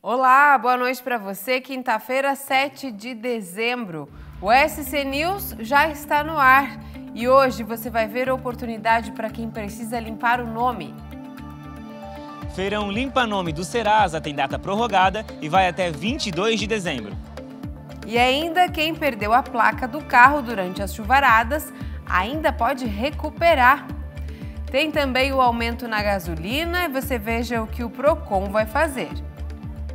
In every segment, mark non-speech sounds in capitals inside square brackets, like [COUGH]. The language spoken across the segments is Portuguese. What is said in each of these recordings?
Olá, boa noite para você. Quinta-feira, 7 de dezembro. O SC News já está no ar e hoje você vai ver a oportunidade para quem precisa limpar o nome. Feirão Limpa Nome do Serasa tem data prorrogada e vai até 22 de dezembro. E ainda quem perdeu a placa do carro durante as chuvaradas ainda pode recuperar. Tem também o aumento na gasolina e você veja o que o Procon vai fazer.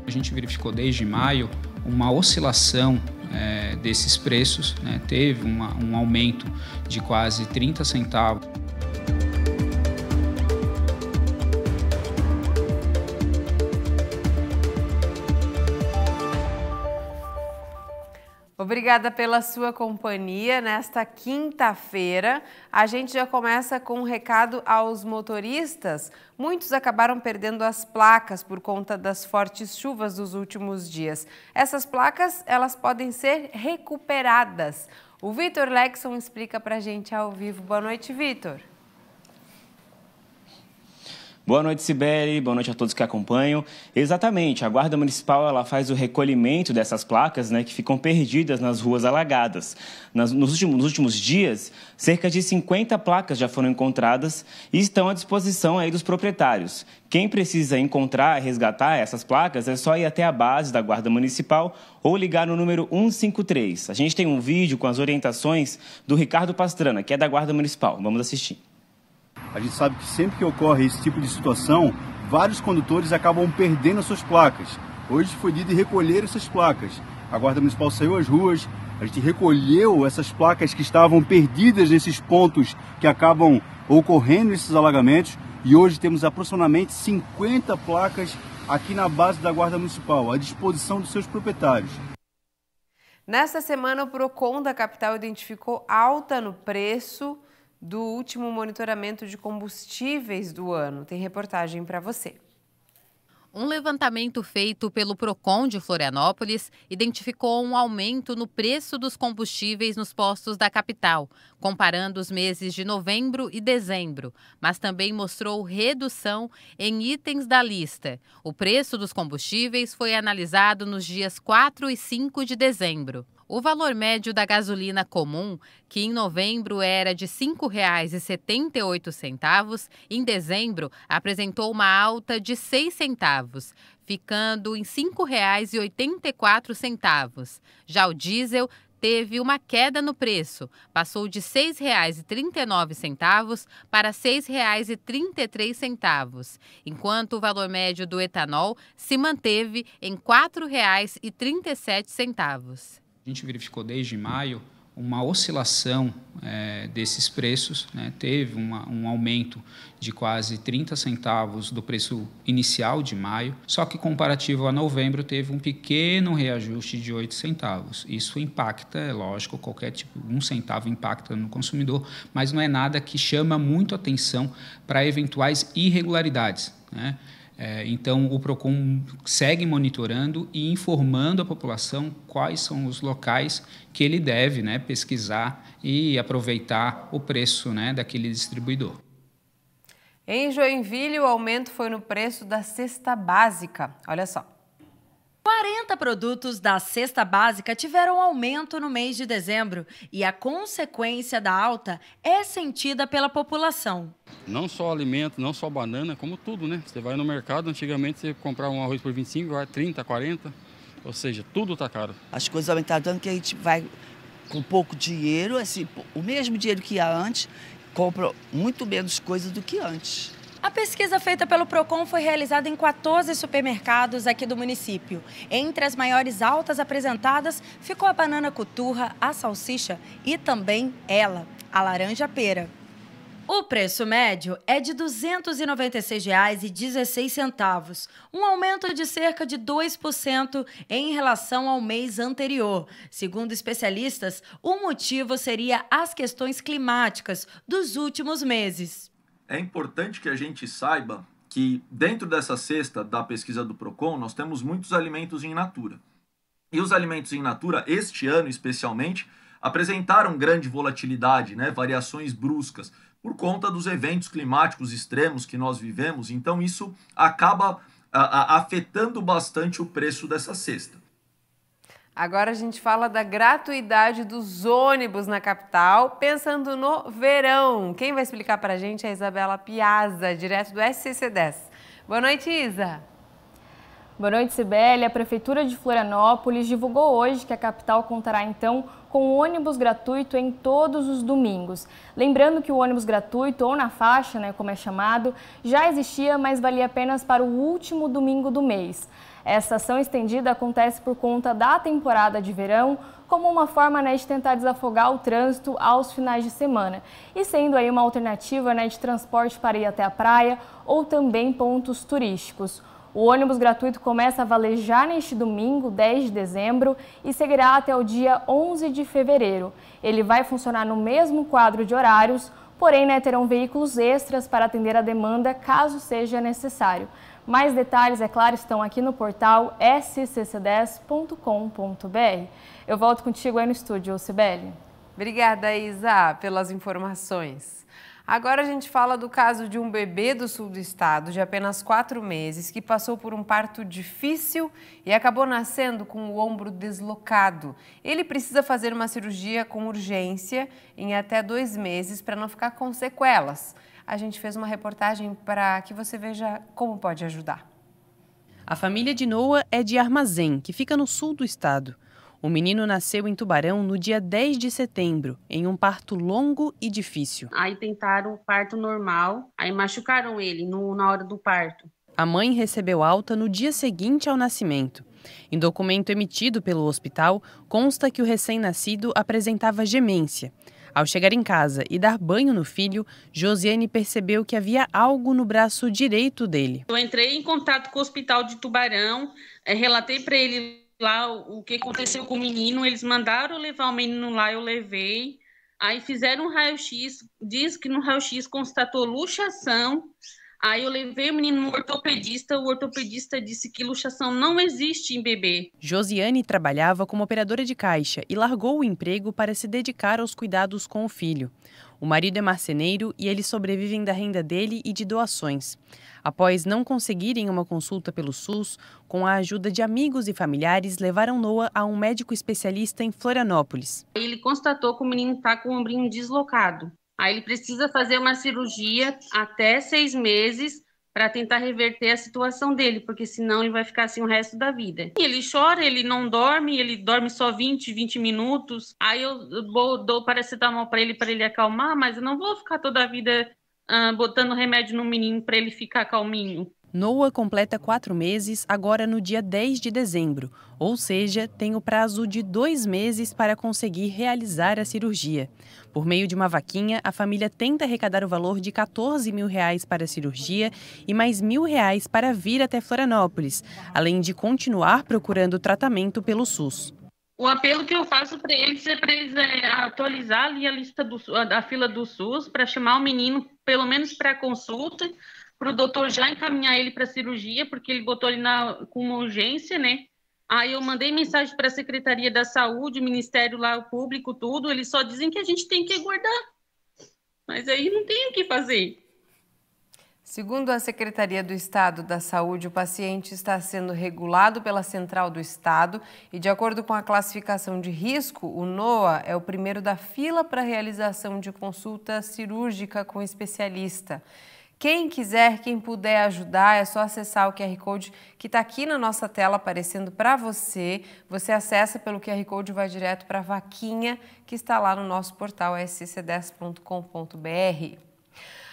A gente verificou desde maio uma oscilação é, desses preços, né? teve uma, um aumento de quase 30 centavos. Obrigada pela sua companhia nesta quinta-feira. A gente já começa com um recado aos motoristas. Muitos acabaram perdendo as placas por conta das fortes chuvas dos últimos dias. Essas placas, elas podem ser recuperadas. O Vitor Lexon explica para a gente ao vivo. Boa noite, Vitor. Boa noite, Sibeli. Boa noite a todos que acompanham. Exatamente, a Guarda Municipal ela faz o recolhimento dessas placas né, que ficam perdidas nas ruas alagadas. Nas, nos, últimos, nos, últimos, dias, cerca de 50 placas já foram encontradas e estão à disposição aí dos proprietários. Quem precisa encontrar e resgatar essas placas é só ir até a base da Guarda Municipal ou ligar no número 153. A gente tem um vídeo com as orientações do Ricardo Pastrana, que é da Guarda Municipal. Vamos assistir. A gente sabe que sempre que ocorre esse tipo de situação, vários condutores acabam perdendo as suas placas. Hoje foi dito de recolher essas placas. A Guarda Municipal saiu às ruas, a gente recolheu essas placas que estavam perdidas nesses pontos que acabam ocorrendo esses alagamentos e hoje temos aproximadamente 50 placas aqui na base da Guarda Municipal, à disposição dos seus proprietários. Nesta semana, o PROCON da capital identificou alta no preço do último monitoramento de combustíveis do ano. Tem reportagem para você. Um levantamento feito pelo Procon de Florianópolis identificou um aumento no preço dos combustíveis nos postos da capital, comparando os meses de novembro e dezembro, mas também mostrou redução em itens da lista. O preço dos combustíveis foi analisado nos dias 4 e 5 de dezembro. O valor médio da gasolina comum, que em novembro era de R$ 5,78, em dezembro apresentou uma alta de R$ centavos, ficando em R$ 5,84. Já o diesel teve uma queda no preço, passou de R$ 6,39 para R$ 6,33, enquanto o valor médio do etanol se manteve em R$ 4,37. A gente verificou desde maio uma oscilação é, desses preços. Né? Teve uma, um aumento de quase 30 centavos do preço inicial de maio, só que comparativo a novembro teve um pequeno reajuste de 8 centavos. Isso impacta, é lógico, qualquer tipo, um centavo impacta no consumidor, mas não é nada que chama muito atenção para eventuais irregularidades. Né? É, então, o PROCON segue monitorando e informando a população quais são os locais que ele deve né, pesquisar e aproveitar o preço né, daquele distribuidor. Em Joinville, o aumento foi no preço da cesta básica. Olha só. 40 produtos da cesta básica tiveram aumento no mês de dezembro e a consequência da alta é sentida pela população. Não só alimento, não só banana, como tudo, né? Você vai no mercado, antigamente você comprava um arroz por 25, agora 30, 40, ou seja, tudo está caro. As coisas aumentaram tanto que a gente vai com pouco dinheiro, assim, o mesmo dinheiro que ia antes, compra muito menos coisa do que antes. A pesquisa feita pelo Procon foi realizada em 14 supermercados aqui do município. Entre as maiores altas apresentadas ficou a banana cuturra, a salsicha e também ela, a laranja pera. O preço médio é de R$ 296,16, um aumento de cerca de 2% em relação ao mês anterior. Segundo especialistas, o motivo seria as questões climáticas dos últimos meses é importante que a gente saiba que dentro dessa cesta da pesquisa do Procon, nós temos muitos alimentos em natura. E os alimentos em natura, este ano especialmente, apresentaram grande volatilidade, né? variações bruscas, por conta dos eventos climáticos extremos que nós vivemos. Então, isso acaba a, a, afetando bastante o preço dessa cesta. Agora a gente fala da gratuidade dos ônibus na capital, pensando no verão. Quem vai explicar para a gente é a Isabela Piazza, direto do SCC10. Boa noite, Isa. Boa noite, Sibeli. A Prefeitura de Florianópolis divulgou hoje que a capital contará então com ônibus gratuito em todos os domingos. Lembrando que o ônibus gratuito, ou na faixa, né, como é chamado, já existia, mas valia apenas para o último domingo do mês. Essa ação estendida acontece por conta da temporada de verão, como uma forma né, de tentar desafogar o trânsito aos finais de semana e sendo aí uma alternativa né, de transporte para ir até a praia ou também pontos turísticos. O ônibus gratuito começa a valer já neste domingo, 10 de dezembro, e seguirá até o dia 11 de fevereiro. Ele vai funcionar no mesmo quadro de horários, porém né, terão veículos extras para atender a demanda caso seja necessário. Mais detalhes, é claro, estão aqui no portal scc10.com.br. Eu volto contigo aí no estúdio, Sibeli. Obrigada, Isa, pelas informações. Agora a gente fala do caso de um bebê do sul do estado, de apenas quatro meses, que passou por um parto difícil e acabou nascendo com o ombro deslocado. Ele precisa fazer uma cirurgia com urgência em até dois meses para não ficar com sequelas a gente fez uma reportagem para que você veja como pode ajudar. A família de Noah é de Armazém, que fica no sul do estado. O menino nasceu em Tubarão no dia 10 de setembro, em um parto longo e difícil. Aí tentaram o parto normal, aí machucaram ele no, na hora do parto. A mãe recebeu alta no dia seguinte ao nascimento. Em documento emitido pelo hospital, consta que o recém-nascido apresentava gemência. Ao chegar em casa e dar banho no filho, Josiane percebeu que havia algo no braço direito dele. Eu entrei em contato com o hospital de Tubarão, eh, relatei para ele lá o que aconteceu com o menino. Eles mandaram levar o menino lá, eu levei. Aí fizeram um raio-x, diz que no raio-x constatou luxação Aí eu levei o menino no ortopedista, o ortopedista disse que luxação não existe em bebê. Josiane trabalhava como operadora de caixa e largou o emprego para se dedicar aos cuidados com o filho. O marido é marceneiro e eles sobrevivem da renda dele e de doações. Após não conseguirem uma consulta pelo SUS, com a ajuda de amigos e familiares, levaram Noah a um médico especialista em Florianópolis. Ele constatou que o menino está com o ombrinho deslocado. Aí ele precisa fazer uma cirurgia até seis meses para tentar reverter a situação dele, porque senão ele vai ficar assim o resto da vida. Ele chora, ele não dorme, ele dorme só 20, 20 minutos. Aí eu vou, dou paracetamol para ele para ele acalmar, mas eu não vou ficar toda a vida ah, botando remédio no menino para ele ficar calminho. Noah completa quatro meses agora no dia 10 de dezembro, ou seja, tem o prazo de dois meses para conseguir realizar a cirurgia. Por meio de uma vaquinha, a família tenta arrecadar o valor de 14 mil reais para a cirurgia e mais mil reais para vir até Florianópolis, além de continuar procurando tratamento pelo SUS. O apelo que eu faço para eles é para eles é, atualizar ali a lista da fila do SUS para chamar o menino pelo menos para consulta para o doutor já encaminhar ele para cirurgia, porque ele botou ele na, com uma urgência, né? Aí eu mandei mensagem para a Secretaria da Saúde, o Ministério lá, o público, tudo. Eles só dizem que a gente tem que aguardar. Mas aí não tem o que fazer. Segundo a Secretaria do Estado da Saúde, o paciente está sendo regulado pela Central do Estado e, de acordo com a classificação de risco, o NOA é o primeiro da fila para realização de consulta cirúrgica com especialista. Quem quiser, quem puder ajudar, é só acessar o QR Code que está aqui na nossa tela aparecendo para você. Você acessa pelo QR Code e vai direto para a vaquinha que está lá no nosso portal sc10.com.br.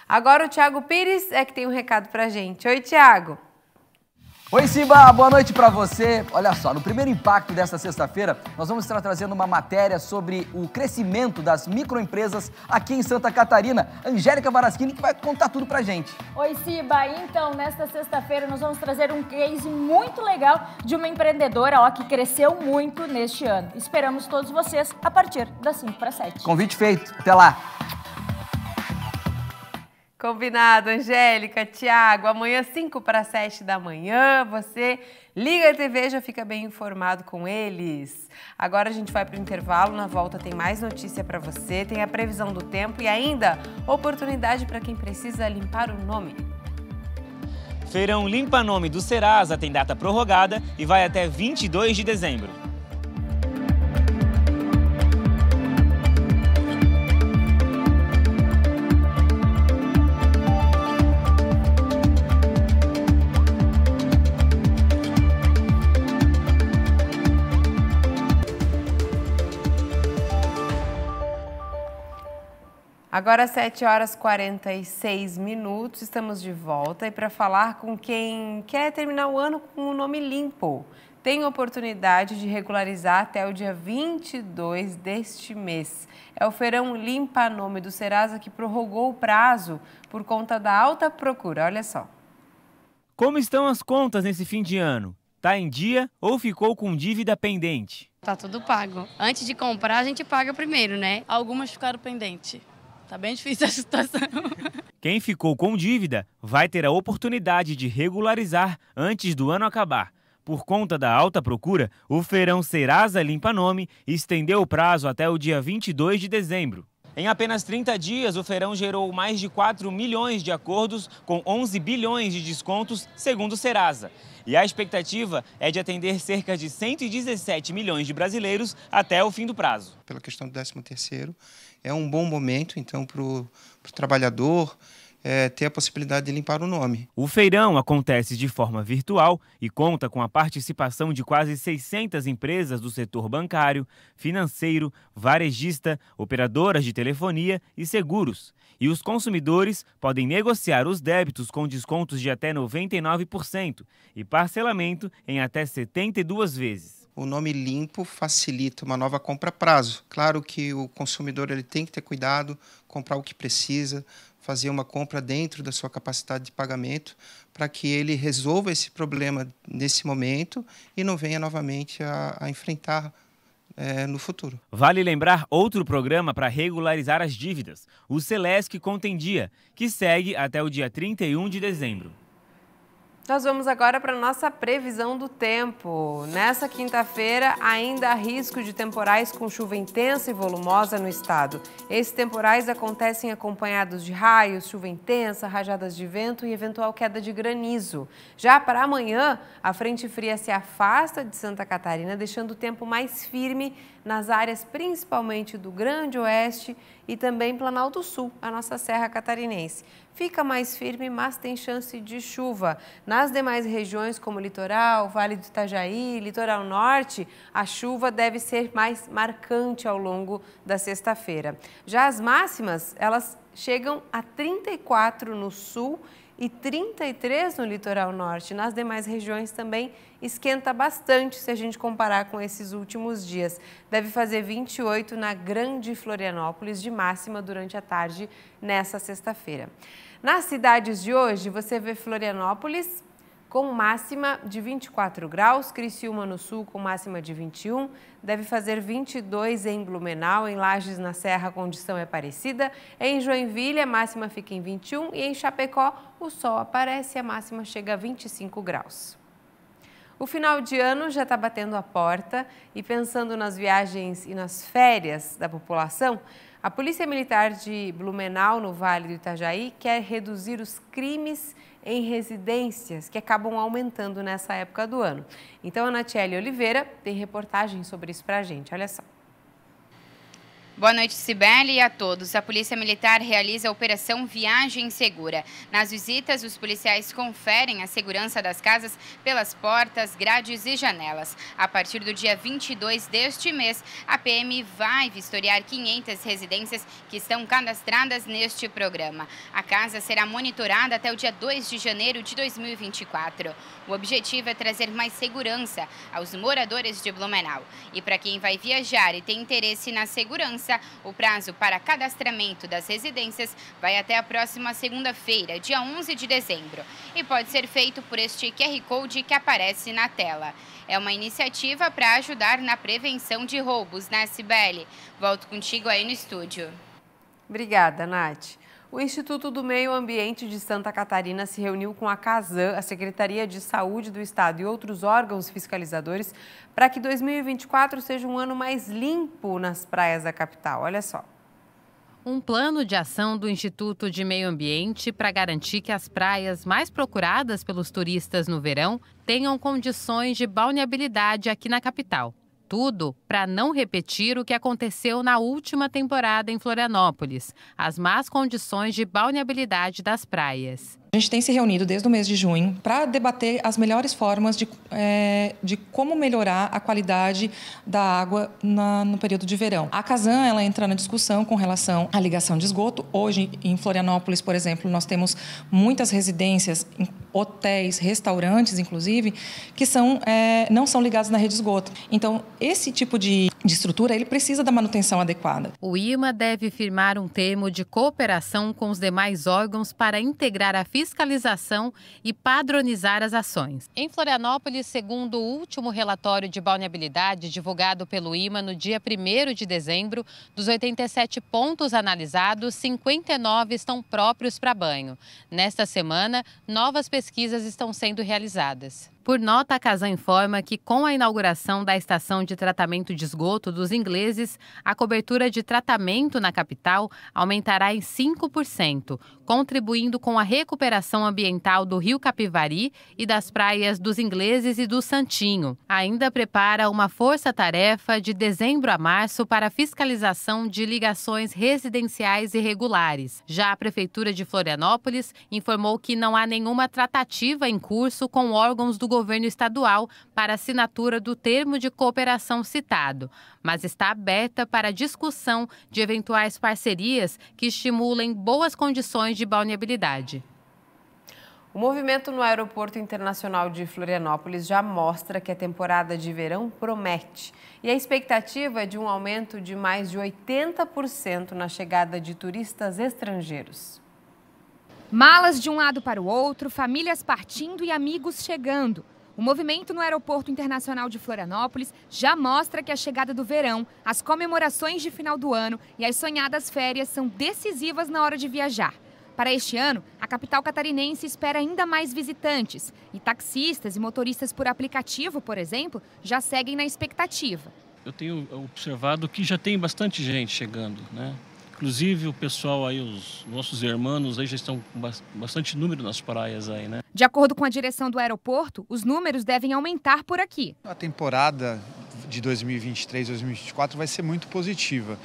Agora o Tiago Pires é que tem um recado para gente. Oi, Tiago! Oi, Simba, boa noite para você. Olha só, no primeiro impacto desta sexta-feira, nós vamos estar trazendo uma matéria sobre o crescimento das microempresas aqui em Santa Catarina. Angélica Varaschini que vai contar tudo pra gente. Oi, Simba. Então, nesta sexta-feira nós vamos trazer um case muito legal de uma empreendedora, ó, que cresceu muito neste ano. Esperamos todos vocês a partir das 5 para 7. Convite feito. Até lá. Combinado, Angélica, Tiago, amanhã 5 para 7 da manhã, você liga a TV já fica bem informado com eles. Agora a gente vai para o intervalo, na volta tem mais notícia para você, tem a previsão do tempo e ainda oportunidade para quem precisa limpar o nome. Feirão Limpa Nome do Serasa tem data prorrogada e vai até 22 de dezembro. Agora, 7 horas 46 minutos, estamos de volta e para falar com quem quer terminar o ano com o um nome limpo. Tem oportunidade de regularizar até o dia 22 deste mês. É o Feirão Limpa Nome do Serasa que prorrogou o prazo por conta da alta procura. Olha só. Como estão as contas nesse fim de ano? Tá em dia ou ficou com dívida pendente? Tá tudo pago. Antes de comprar, a gente paga primeiro, né? Algumas ficaram pendentes. Tá bem difícil a situação. [LAUGHS] Quem ficou com dívida vai ter a oportunidade de regularizar antes do ano acabar. Por conta da alta procura, o feirão Serasa Limpa Nome estendeu o prazo até o dia 22 de dezembro. Em apenas 30 dias, o feirão gerou mais de 4 milhões de acordos, com 11 bilhões de descontos, segundo o Serasa. E a expectativa é de atender cerca de 117 milhões de brasileiros até o fim do prazo. Pela questão do 13º, é um bom momento, então, para o trabalhador é, ter a possibilidade de limpar o nome. O feirão acontece de forma virtual e conta com a participação de quase 600 empresas do setor bancário, financeiro, varejista, operadoras de telefonia e seguros. E os consumidores podem negociar os débitos com descontos de até 99% e parcelamento em até 72 vezes o nome limpo facilita uma nova compra a prazo. Claro que o consumidor ele tem que ter cuidado, comprar o que precisa, fazer uma compra dentro da sua capacidade de pagamento, para que ele resolva esse problema nesse momento e não venha novamente a, a enfrentar é, no futuro. Vale lembrar outro programa para regularizar as dívidas, o Celesc Contendia, que segue até o dia 31 de dezembro. Nós vamos agora para nossa previsão do tempo. Nessa quinta-feira, ainda há risco de temporais com chuva intensa e volumosa no estado. Esses temporais acontecem acompanhados de raios, chuva intensa, rajadas de vento e eventual queda de granizo. Já para amanhã, a frente fria se afasta de Santa Catarina, deixando o tempo mais firme nas áreas principalmente do Grande Oeste e também Planalto Sul, a nossa Serra Catarinense. Fica mais firme, mas tem chance de chuva. Nas demais regiões, como Litoral, Vale do Itajaí, Litoral Norte, a chuva deve ser mais marcante ao longo da sexta-feira. Já as máximas, elas chegam a 34 no Sul e 33 no litoral norte. Nas demais regiões também esquenta bastante se a gente comparar com esses últimos dias. Deve fazer 28 na Grande Florianópolis de máxima durante a tarde nessa sexta-feira. Nas cidades de hoje, você vê Florianópolis com máxima de 24 graus. Criciúma no sul com máxima de 21, deve fazer 22 em Blumenau, em Lages na Serra a condição é parecida, em Joinville a máxima fica em 21 e em Chapecó o sol aparece e a máxima chega a 25 graus. O final de ano já está batendo a porta e pensando nas viagens e nas férias da população, a Polícia Militar de Blumenau, no Vale do Itajaí, quer reduzir os crimes em residências que acabam aumentando nessa época do ano. Então, a Natiele Oliveira tem reportagem sobre isso para a gente. Olha só. Boa noite, Sibeli, e a todos. A Polícia Militar realiza a Operação Viagem Segura. Nas visitas, os policiais conferem a segurança das casas pelas portas, grades e janelas. A partir do dia 22 deste mês, a PM vai vistoriar 500 residências que estão cadastradas neste programa. A casa será monitorada até o dia 2 de janeiro de 2024. O objetivo é trazer mais segurança aos moradores de Blumenau. E para quem vai viajar e tem interesse na segurança, Justiça, o prazo para cadastramento das residências vai até a próxima segunda-feira, dia 11 de dezembro, e pode ser feito por este QR Code que aparece na tela. É uma iniciativa para ajudar na prevenção de roubos na SBL. Volto contigo aí no estúdio. Obrigada, Nath. O Instituto do Meio Ambiente de Santa Catarina se reuniu com a CASAN, a Secretaria de Saúde do Estado e outros órgãos fiscalizadores para que 2024 seja um ano mais limpo nas praias da capital. Olha só. Um plano de ação do Instituto de Meio Ambiente para garantir que as praias mais procuradas pelos turistas no verão tenham condições de balneabilidade aqui na capital. Tudo para não repetir o que aconteceu na última temporada em Florianópolis, as más condições de balneabilidade das praias. A gente tem se reunido desde o mês de junho para debater as melhores formas de, é, de como melhorar a qualidade da água na, no período de verão. A Casan ela entra na discussão com relação à ligação de esgoto. Hoje em Florianópolis, por exemplo, nós temos muitas residências, hotéis, restaurantes, inclusive, que são é, não são ligados na rede de esgoto. Então esse tipo de de estrutura, ele precisa da manutenção adequada. O IMA deve firmar um termo de cooperação com os demais órgãos para integrar a fiscalização e padronizar as ações. Em Florianópolis, segundo o último relatório de balneabilidade divulgado pelo IMA no dia 1 de dezembro, dos 87 pontos analisados, 59 estão próprios para banho. Nesta semana, novas pesquisas estão sendo realizadas. Por nota, a Casa informa que com a inauguração da estação de tratamento de esgoto, piloto dos ingleses, a cobertura de tratamento na capital aumentará em 5%, contribuindo com a recuperação ambiental do rio Capivari e das praias dos ingleses e do Santinho. Ainda prepara uma força-tarefa de dezembro a março para fiscalização de ligações residenciais irregulares. Já a Prefeitura de Florianópolis informou que não há nenhuma tratativa em curso com órgãos do governo estadual para assinatura do termo de cooperação citado mas está aberta para a discussão de eventuais parcerias que estimulem boas condições de balneabilidade. O movimento no Aeroporto Internacional de Florianópolis já mostra que a temporada de verão promete. E a expectativa é de um aumento de mais de 80% na chegada de turistas estrangeiros. Malas de um lado para o outro, famílias partindo e amigos chegando. O movimento no Aeroporto Internacional de Florianópolis já mostra que a chegada do verão, as comemorações de final do ano e as sonhadas férias são decisivas na hora de viajar. Para este ano, a capital catarinense espera ainda mais visitantes e taxistas e motoristas por aplicativo, por exemplo, já seguem na expectativa. Eu tenho observado que já tem bastante gente chegando, né? Inclusive o pessoal aí, os nossos irmãos aí já estão com bastante número nas praias aí, né? De acordo com a direção do aeroporto, os números devem aumentar por aqui. A temporada de 2023, 2024 vai ser muito positiva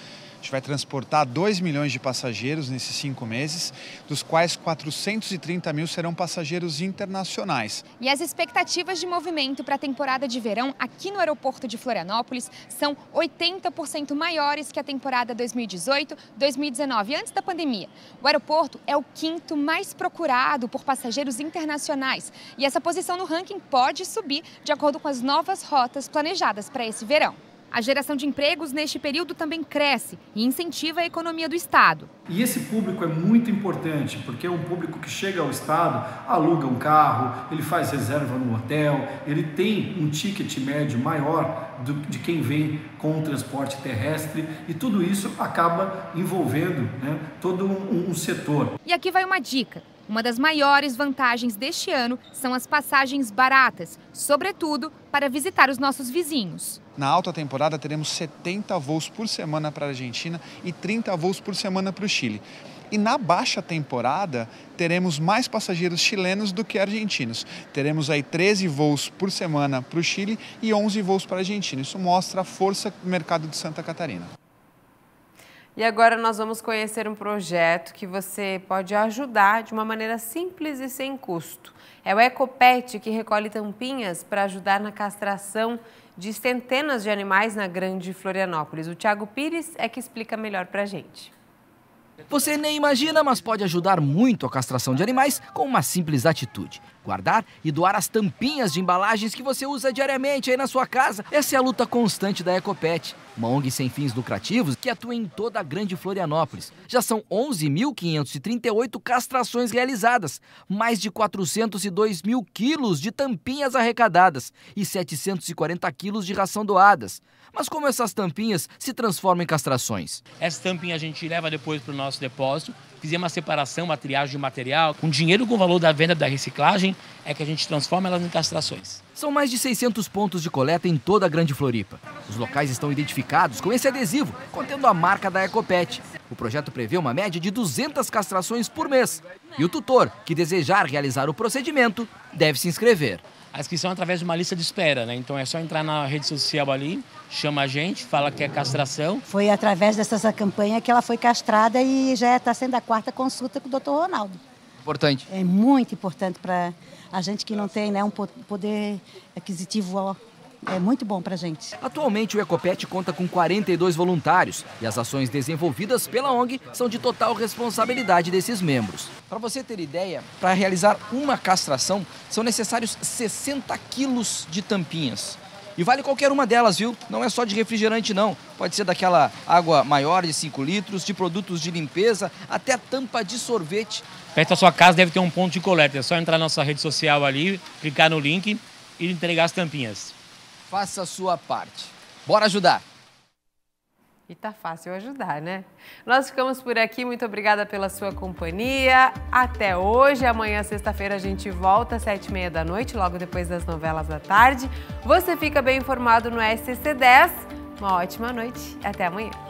gente vai transportar 2 milhões de passageiros nesses cinco meses, dos quais 430 mil serão passageiros internacionais. E as expectativas de movimento para a temporada de verão aqui no aeroporto de Florianópolis são 80% maiores que a temporada 2018-2019, antes da pandemia. O aeroporto é o quinto mais procurado por passageiros internacionais e essa posição no ranking pode subir de acordo com as novas rotas planejadas para esse verão. A geração de empregos neste período também cresce e incentiva a economia do Estado. E esse público é muito importante, porque é um público que chega ao Estado, aluga um carro, ele faz reserva no hotel, ele tem um ticket médio maior do, de quem vem com o transporte terrestre e tudo isso acaba envolvendo né, todo um, um setor. E aqui vai uma dica. Uma das maiores vantagens deste ano são as passagens baratas, sobretudo para visitar os nossos vizinhos. Na alta temporada, teremos 70 voos por semana para a Argentina e 30 voos por semana para o Chile. E na baixa temporada, teremos mais passageiros chilenos do que argentinos. Teremos aí 13 voos por semana para o Chile e 11 voos para a Argentina. Isso mostra a força do mercado de Santa Catarina. E agora nós vamos conhecer um projeto que você pode ajudar de uma maneira simples e sem custo. É o Ecopet, que recolhe tampinhas para ajudar na castração de centenas de animais na Grande Florianópolis. O Tiago Pires é que explica melhor para a gente. Você nem imagina, mas pode ajudar muito a castração de animais com uma simples atitude guardar e doar as tampinhas de embalagens que você usa diariamente aí na sua casa. Essa é a luta constante da Ecopet, uma ONG sem fins lucrativos que atua em toda a grande Florianópolis. Já são 11.538 castrações realizadas, mais de 402 mil quilos de tampinhas arrecadadas e 740 quilos de ração doadas. Mas como essas tampinhas se transformam em castrações? Essas tampinhas a gente leva depois para o nosso depósito, fizemos uma separação, uma triagem de material, com dinheiro com o valor da venda da reciclagem, é que a gente transforma elas em castrações. São mais de 600 pontos de coleta em toda a Grande Floripa. Os locais estão identificados com esse adesivo, contendo a marca da Ecopet. O projeto prevê uma média de 200 castrações por mês. E o tutor que desejar realizar o procedimento deve se inscrever. A inscrição é através de uma lista de espera, né? Então é só entrar na rede social ali, chama a gente, fala que é castração. Foi através dessa campanha que ela foi castrada e já está sendo a quarta consulta com o doutor Ronaldo. Importante. É muito importante para a gente que não tem né, um poder aquisitivo ó, é muito bom para a gente. Atualmente, o Ecopet conta com 42 voluntários e as ações desenvolvidas pela ONG são de total responsabilidade desses membros. Para você ter ideia, para realizar uma castração são necessários 60 quilos de tampinhas. E vale qualquer uma delas, viu? Não é só de refrigerante, não. Pode ser daquela água maior de 5 litros, de produtos de limpeza, até tampa de sorvete. Perto da sua casa deve ter um ponto de coleta. É só entrar na nossa rede social ali, clicar no link e entregar as tampinhas. Faça a sua parte. Bora ajudar! E tá fácil ajudar, né? Nós ficamos por aqui, muito obrigada pela sua companhia. Até hoje, amanhã, sexta-feira, a gente volta às sete e meia da noite, logo depois das novelas da tarde. Você fica bem informado no SCC 10. Uma ótima noite, até amanhã.